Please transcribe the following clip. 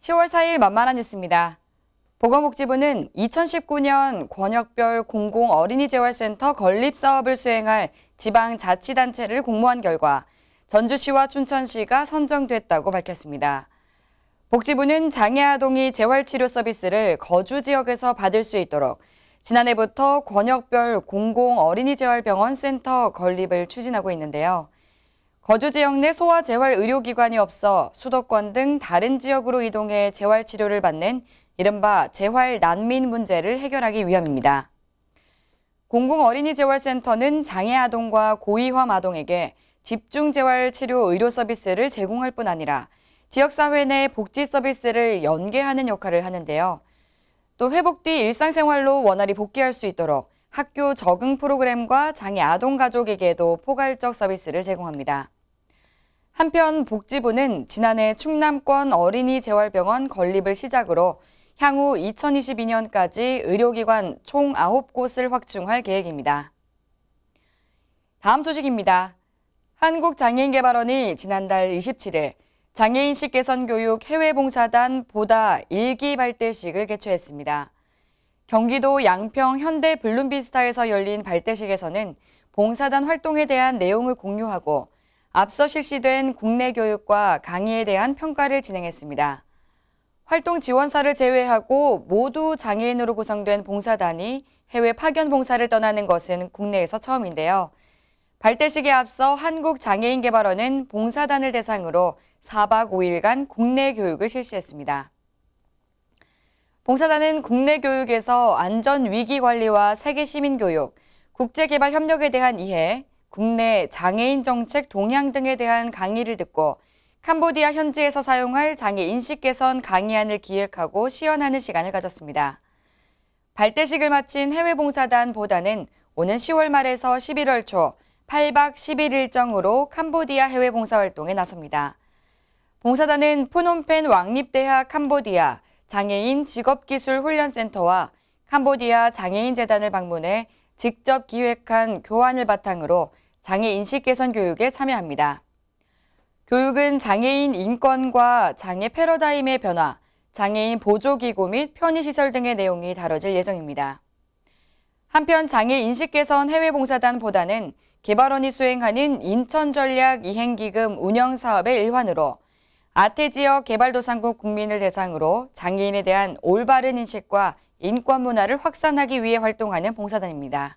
10월 4일 만만한 뉴스입니다. 보건복지부는 2019년 권역별 공공 어린이 재활센터 건립 사업을 수행할 지방 자치단체를 공모한 결과 전주시와 춘천시가 선정됐다고 밝혔습니다. 복지부는 장애 아동이 재활치료 서비스를 거주 지역에서 받을 수 있도록 지난해부터 권역별 공공 어린이 재활병원 센터 건립을 추진하고 있는데요. 거주 지역 내 소아 재활 의료기관이 없어 수도권 등 다른 지역으로 이동해 재활 치료를 받는 이른바 재활 난민 문제를 해결하기 위함입니다. 공공 어린이 재활센터는 장애 아동과 고위험 아동에게 집중 재활 치료 의료 서비스를 제공할 뿐 아니라 지역사회 내 복지 서비스를 연계하는 역할을 하는데요. 또 회복 뒤 일상생활로 원활히 복귀할 수 있도록 학교 적응 프로그램과 장애 아동 가족에게도 포괄적 서비스를 제공합니다. 한편 복지부는 지난해 충남권 어린이 재활병원 건립을 시작으로 향후 2022년까지 의료기관 총 9곳을 확충할 계획입니다. 다음 소식입니다. 한국장애인개발원이 지난달 27일 장애인식 개선교육 해외봉사단 보다 일기 발대식을 개최했습니다. 경기도 양평 현대 블룸비스타에서 열린 발대식에서는 봉사단 활동에 대한 내용을 공유하고 앞서 실시된 국내 교육과 강의에 대한 평가를 진행했습니다. 활동 지원사를 제외하고 모두 장애인으로 구성된 봉사단이 해외 파견 봉사를 떠나는 것은 국내에서 처음인데요. 발대식에 앞서 한국장애인개발원은 봉사단을 대상으로 4박 5일간 국내 교육을 실시했습니다. 봉사단은 국내 교육에서 안전위기관리와 세계시민교육, 국제개발협력에 대한 이해, 국내 장애인 정책 동향 등에 대한 강의를 듣고 캄보디아 현지에서 사용할 장애 인식 개선 강의안을 기획하고 시연하는 시간을 가졌습니다. 발대식을 마친 해외 봉사단 보다는 오는 10월 말에서 11월 초 8박 10일 일정으로 캄보디아 해외 봉사활동에 나섭니다. 봉사단은 포놈펜 왕립대학 캄보디아 장애인 직업기술훈련센터와 캄보디아 장애인재단을 방문해 직접 기획한 교환을 바탕으로 장애 인식 개선 교육에 참여합니다. 교육은 장애인 인권과 장애 패러다임의 변화, 장애인 보조기구 및 편의시설 등의 내용이 다뤄질 예정입니다. 한편 장애 인식 개선 해외 봉사단보다는 개발원이 수행하는 인천전략 이행기금 운영 사업의 일환으로 아태 지역 개발도상국 국민을 대상으로 장애인에 대한 올바른 인식과 인권 문화를 확산하기 위해 활동하는 봉사단입니다.